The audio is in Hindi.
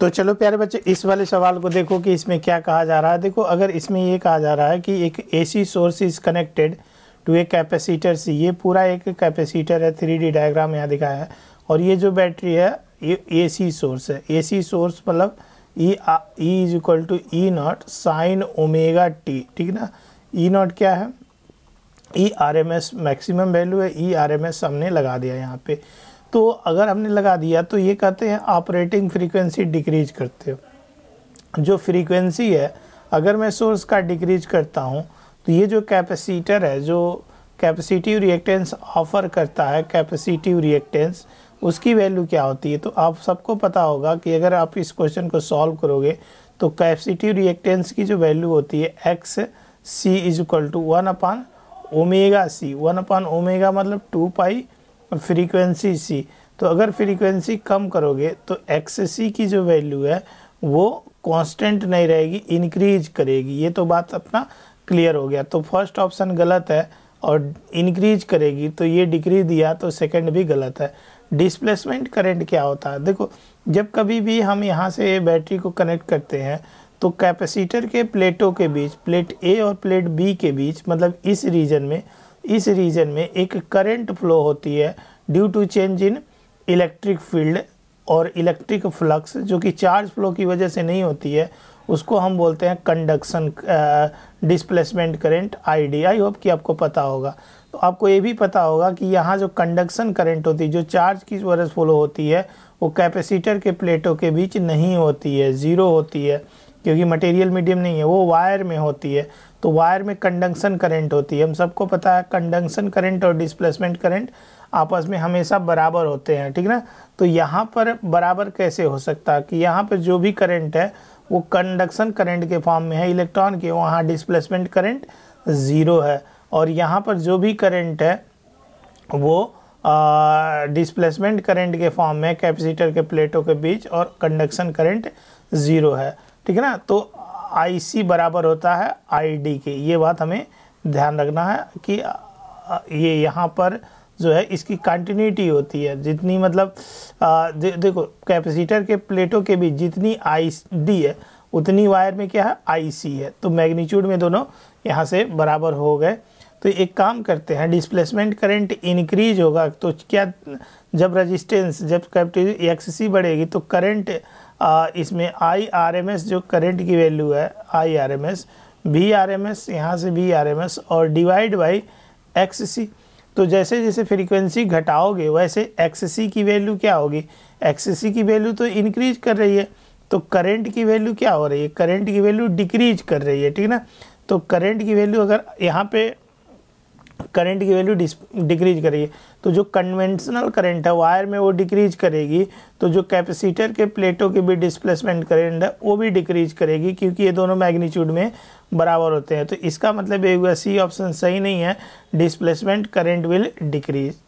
तो चलो प्यारे बच्चे इस वाले सवाल को देखो कि इसमें क्या कहा जा रहा है देखो अगर इसमें ये कहा जा रहा है कि एक AC source is connected to a capacitor C ये पूरा एक कैपेसिटर है थ्री डी डायग्राम यहाँ दिखाया है और ये जो बैटरी है ये ए सी सोर्स है ए सी सोर्स मतलब E E is equal to E not sine omega T ठीक ना ई e नॉट क्या है E R M S maximum value है ई आर एम एस हमने लगा दिया यहाँ पे तो अगर हमने लगा दिया तो ये कहते हैं ऑपरेटिंग फ्रीक्वेंसी डिक्रीज करते हो जो फ्रीक्वेंसी है अगर मैं सोर्स का डिक्रीज करता हूँ तो ये जो कैपेसिटर है जो कैपेसिटिव रिएक्टेंस ऑफर करता है कैपेसिटिव रिएक्टेंस उसकी वैल्यू क्या होती है तो आप सबको पता होगा कि अगर आप इस क्वेश्चन को सॉल्व करोगे तो कैपेसिटिव रिएक्टेंस की जो वैल्यू होती है X C is equal to one upon omega C one upon omega मतलब टू पाई और फ्रीक्वेंसी सी तो अगर फ्रीक्वेंसी कम करोगे तो एक्स सी की जो वैल्यू है वो कांस्टेंट नहीं रहेगी इंक्रीज करेगी ये तो बात अपना क्लियर हो गया तो फर्स्ट ऑप्शन गलत है और इंक्रीज करेगी तो ये डिक्रीज दिया तो सेकंड भी गलत है डिस्प्लेसमेंट करंट क्या होता है देखो जब कभी भी हम यहाँ से बैटरी को कनेक्ट करते हैं तो कैपेसिटर के प्लेटों के बीच प्लेट ए और प्लेट बी के बीच मतलब इस रीजन में इस रीजन में एक करंट फ्लो होती है due to change in electric field और इलेक्ट्रिक फ्लक्स जो कि चार्ज फ्लो की वजह से नहीं होती है उसको हम बोलते हैं conduction displacement current ID I hope कि आपको पता होगा तो आपको ये भी पता होगा कि यहाँ जो कंडक्शन करंट होती है जो चार्ज की वजह से फ्लो होती है वो कैपेसिटर के प्लेटों के बीच नहीं होती है ज़ीरो होती है क्योंकि मटेरियल मीडियम नहीं है वो वायर में होती है तो वायर में कंडक्शन करंट होती है हम सबको पता है कंडक्शन करंट और डिस्प्लेसमेंट करंट आपस में हमेशा बराबर होते हैं ठीक ना तो यहाँ पर बराबर कैसे हो सकता है कि यहाँ पर जो भी करंट है वो कंडक्शन करंट के फॉर्म में है इलेक्ट्रॉन के वहाँ डिस्प्लेसमेंट करंट ज़ीरो है और यहाँ पर जो भी करंट है वो डिस्प्लेसमेंट करंट के फॉर्म में कैपेसिटर के प्लेटों के बीच और कंडक्शन करंट ज़ीरो है ठीक है ना तो आई बराबर होता है आई के ये बात हमें ध्यान रखना है कि ये यहाँ पर जो है इसकी कंटिन्यूटी होती है जितनी मतलब आ, दे, देखो कैपेसिटर के प्लेटों के बीच जितनी आई डी है उतनी वायर में क्या है सी है तो मैग्नीट्यूड में दोनों यहाँ से बराबर हो गए तो एक काम करते हैं डिस्प्लेसमेंट करंट इंक्रीज होगा तो क्या जब रेजिस्टेंस जब कैपिटल एक्स बढ़ेगी तो करंट इसमें आई आर एम एस जो करंट की वैल्यू है I R M S V R M S यहाँ से वी आर एम एस और डिवाइड बाई एक्स सी तो जैसे जैसे फ्रीक्वेंसी घटाओगे वैसे एक्स सी की वैल्यू क्या होगी एक्स सी की वैल्यू तो इंक्रीज कर रही है तो करंट की वैल्यू क्या हो रही है करंट की वैल्यू डिक्रीज कर रही है ठीक ना तो करंट की वैल्यू अगर यहाँ पे करंट की वैल्यू डिक्रीज करेगी तो जो कन्वेंशनल करंट है वायर में वो डिक्रीज करेगी तो जो कैपेसिटर के प्लेटों की भी डिस्प्लेसमेंट करंट है वो भी डिक्रीज करेगी क्योंकि ये दोनों मैग्नीट्यूड में बराबर होते हैं तो इसका मतलब ये हुआ सी ऑप्शन सही नहीं है डिस्प्लेसमेंट करंट विल डिक्रीज